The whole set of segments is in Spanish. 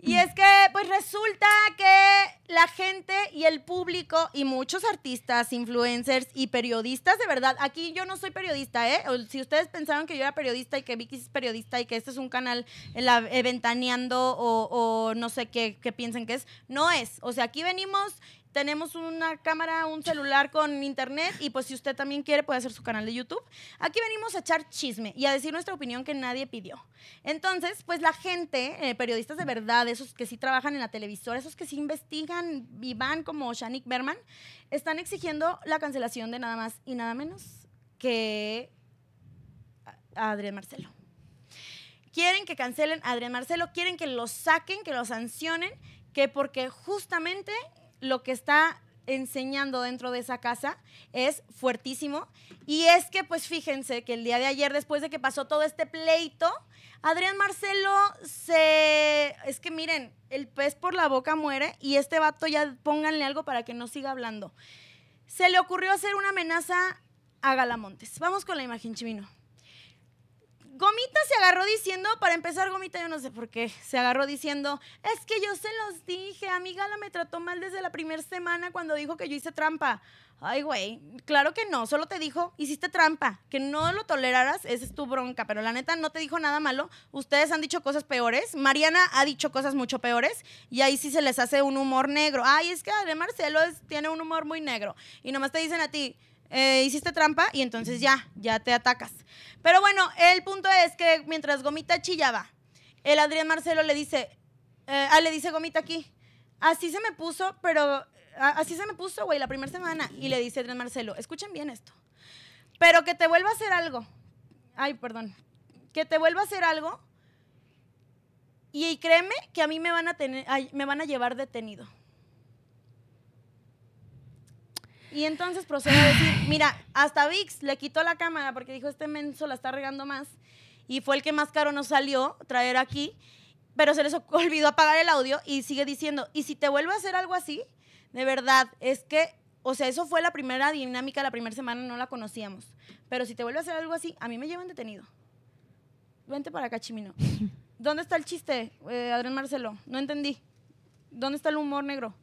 Y es que, pues resulta que la gente y el público y muchos artistas, influencers y periodistas, de verdad, aquí yo no soy periodista, ¿eh? si ustedes pensaron que yo era periodista y que Vicky es periodista y que este es un canal eh, ventaneando o, no sé qué, qué piensen que es, no es. O sea, aquí venimos tenemos una cámara, un celular con internet y pues si usted también quiere puede hacer su canal de YouTube. Aquí venimos a echar chisme y a decir nuestra opinión que nadie pidió. Entonces, pues la gente, eh, periodistas de verdad, esos que sí trabajan en la televisora, esos que sí investigan y van como Shanik Berman, están exigiendo la cancelación de nada más y nada menos que a Adrián Marcelo. Quieren que cancelen a Adrián Marcelo, quieren que lo saquen, que lo sancionen, que porque justamente lo que está enseñando dentro de esa casa es fuertísimo. Y es que, pues fíjense que el día de ayer, después de que pasó todo este pleito, Adrián Marcelo se... Es que miren, el pez por la boca muere y este vato ya pónganle algo para que no siga hablando. Se le ocurrió hacer una amenaza a Galamontes. Vamos con la imagen, Chimino. Gomita se agarró diciendo, para empezar, Gomita, yo no sé por qué, se agarró diciendo, es que yo se los dije, amiga, la me trató mal desde la primera semana cuando dijo que yo hice trampa. Ay, güey, claro que no, solo te dijo, hiciste trampa, que no lo toleraras, esa es tu bronca, pero la neta no te dijo nada malo, ustedes han dicho cosas peores, Mariana ha dicho cosas mucho peores y ahí sí se les hace un humor negro. Ay, es que Marcelo es, tiene un humor muy negro y nomás te dicen a ti, eh, hiciste trampa y entonces ya, ya te atacas. Pero bueno, el punto es que mientras Gomita chillaba, el Adrián Marcelo le dice, eh, ah, le dice Gomita aquí, así se me puso, pero así se me puso, güey, la primera semana. Y le dice Adrián Marcelo, escuchen bien esto, pero que te vuelva a hacer algo. Ay, perdón. Que te vuelva a hacer algo. Y, créeme que a mí me van a, tener, me van a llevar detenido. Y entonces procede a decir, mira, hasta VIX le quitó la cámara porque dijo, este menso la está regando más. Y fue el que más caro nos salió traer aquí, pero se les olvidó apagar el audio y sigue diciendo, y si te vuelve a hacer algo así, de verdad, es que, o sea, eso fue la primera dinámica, la primera semana no la conocíamos. Pero si te vuelve a hacer algo así, a mí me llevan detenido. Vente para acá, Chimino. ¿Dónde está el chiste, eh, Adrián Marcelo? No entendí. ¿Dónde está el humor negro?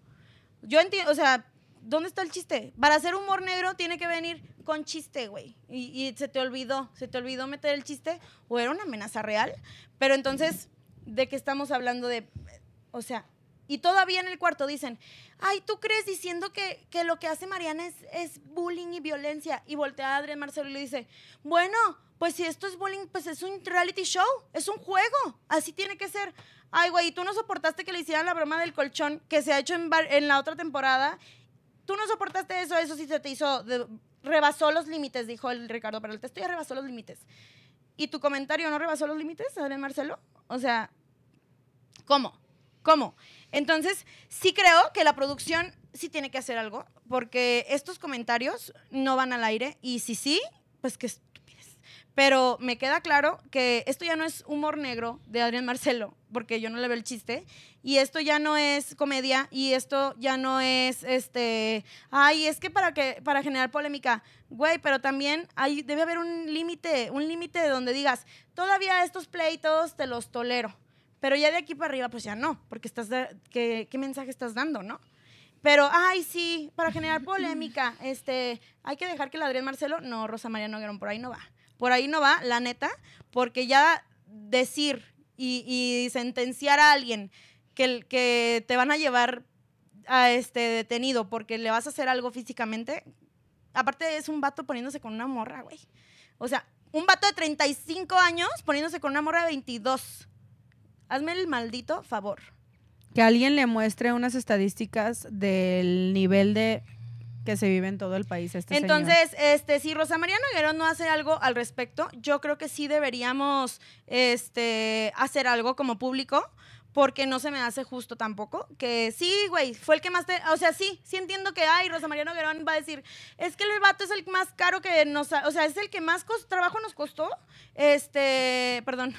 Yo entiendo, o sea, ¿dónde está el chiste? Para hacer humor negro tiene que venir con chiste, güey. Y, se te olvidó, se te olvidó meter el chiste o era una amenaza real. Pero entonces, ¿de qué estamos hablando? De, o sea, y todavía en el cuarto dicen, ay, ¿tú crees diciendo que, lo que hace Mariana es, es, bullying y violencia? Y voltea a Adrián Marcelo y le dice, bueno, pues si esto es bullying, pues es un reality show, es un juego, así tiene que ser. Ay, güey, ¿tú no soportaste que le hicieran la broma del colchón que se ha hecho en, en la otra temporada tú no soportaste eso, eso sí se te hizo, rebasó los límites, dijo el Ricardo para el texto ya rebasó los límites. ¿Y tu comentario no rebasó los límites, Adrián Marcelo? O sea, ¿cómo? ¿Cómo? Entonces, sí creo que la producción sí tiene que hacer algo, porque estos comentarios no van al aire, y si sí, pues que pero me queda claro que esto ya no es humor negro de Adrián Marcelo, porque yo no le veo el chiste. Y esto ya no es comedia, y esto ya no es este. Ay, es que para para generar polémica. Güey, pero también hay, debe haber un límite, un límite donde digas, todavía estos pleitos te los tolero. Pero ya de aquí para arriba, pues ya no, porque estás ¿qué, mensaje estás dando, ¿no? Pero, ay, sí, para generar polémica, este, hay que dejar que el Adrián Marcelo, no, Rosa María Noguerón, por ahí no va por ahí no va, la neta, porque ya decir y, sentenciar a alguien que, que te van a llevar a este detenido porque le vas a hacer algo físicamente, aparte es un vato poniéndose con una morra, güey. O sea, un vato de 35 años poniéndose con una morra de 22. Hazme el maldito favor. Que alguien le muestre unas estadísticas del nivel de que se vive en todo el país. Este Entonces, este, si Rosa María Noguerón no hace algo al respecto, yo creo que sí deberíamos este, hacer algo como público porque no se me hace justo tampoco. Que sí, güey, fue el que más te. O sea, sí, sí entiendo que, ay, Rosa María Noguerón va a decir, es que el vato es el más caro que nos. O sea, este, es el que más trabajo nos costó. Este. Perdón.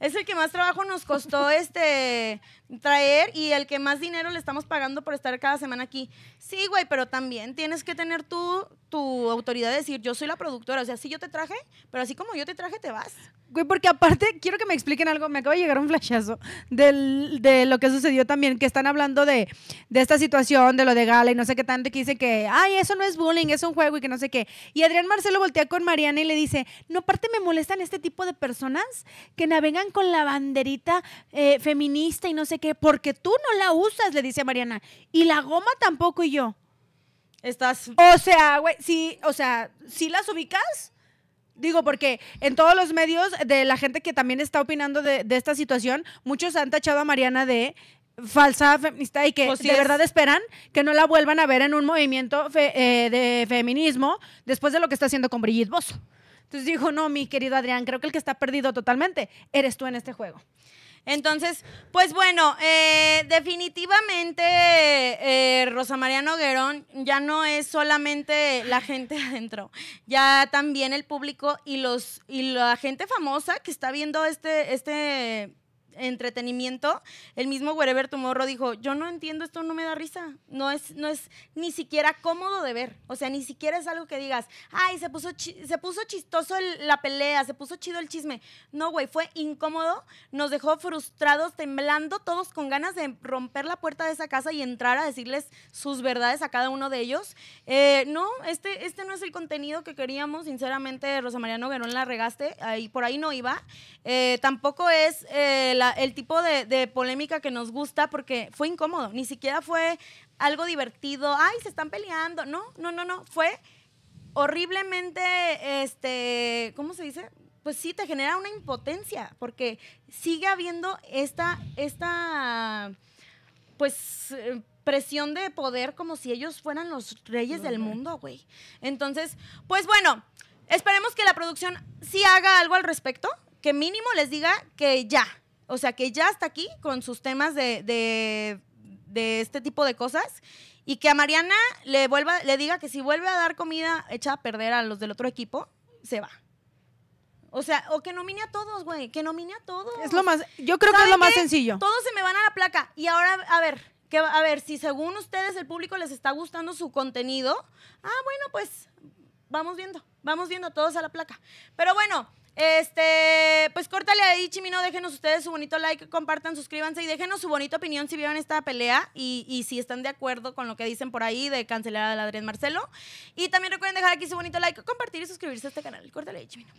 Es el que más trabajo nos costó, este traer y el que más dinero le estamos pagando por estar cada semana aquí. Sí, güey, pero también tienes que tener tu, tu autoridad de decir, yo soy la productora, o sea, sí yo te traje, pero así como yo te traje, te vas. Güey, porque aparte, quiero que me expliquen algo, me acaba de llegar un flashazo de lo que sucedió también, que están hablando de, esta situación, de lo de Gala y no sé qué tanto, que dice que, ay, eso no es bullying, es un juego y que no sé qué. Y Adrián Marcelo voltea con Mariana y le dice, no, aparte me molestan este tipo de personas que navegan con la banderita eh, feminista y no sé que porque tú no la usas, le dice Mariana, y la goma tampoco y yo. Estás. O sea, güey, sí, o sea, sí las ubicas. Digo, porque en todos los medios de la gente que también está opinando de, esta situación, muchos han tachado a Mariana de falsa feminista y que pues de verdad esperan que no la vuelvan a ver en un movimiento eh, de feminismo después de lo que está haciendo con Brigitte Bosso. Entonces dijo, no, mi querido Adrián, creo que el que está perdido totalmente eres tú en este juego. Entonces, pues bueno, eh, definitivamente eh, Rosa María Noguerón ya no es solamente la gente adentro, ya también el público y los y la gente famosa que está viendo este, este entretenimiento, el mismo Wherever Tomorrow dijo, yo no entiendo, esto no me da risa, no es, no es ni siquiera cómodo de ver, o sea, ni siquiera es algo que digas, ay, se puso, se puso chistoso la pelea, se puso chido el chisme. No, güey, fue incómodo, nos dejó frustrados, temblando, todos con ganas de romper la puerta de esa casa y entrar a decirles sus verdades a cada uno de ellos. Eh, no, este, este no es el contenido que queríamos, sinceramente, Rosa María Noguerón la regaste, ahí, por ahí no iba. Eh, tampoco es... Eh, el tipo de, polémica que nos gusta porque fue incómodo, ni siquiera fue algo divertido, ay, se están peleando, no, no, no, no, fue horriblemente, este, ¿cómo se dice? Pues sí, te genera una impotencia porque sigue habiendo esta, esta, pues... presión de poder como si ellos fueran los reyes del mundo, güey. Entonces, pues bueno, esperemos que la producción sí haga algo al respecto, que mínimo les diga que ya, o sea, que ya está aquí con sus temas de, este tipo de cosas y que a Mariana le, vuelva, le diga que si vuelve a dar comida hecha a perder a los del otro equipo, se va. O sea, o que nomine a todos, güey, que nomine a todos. Es lo más, yo creo que es lo más sencillo. Todos se me van a la placa y ahora, a ver, a ver, si según ustedes el público les está gustando su contenido, ah, bueno, pues vamos viendo, vamos viendo todos a la placa. Pero bueno, este, pues córtale ahí, Chimino, déjenos ustedes su bonito like, compartan, suscríbanse y déjenos su bonita opinión si vieron esta pelea y, si están de acuerdo con lo que dicen por ahí de cancelar a Adrián Marcelo. Y también recuerden dejar aquí su bonito like, compartir y suscribirse a este canal. Córtale ahí, Chimino.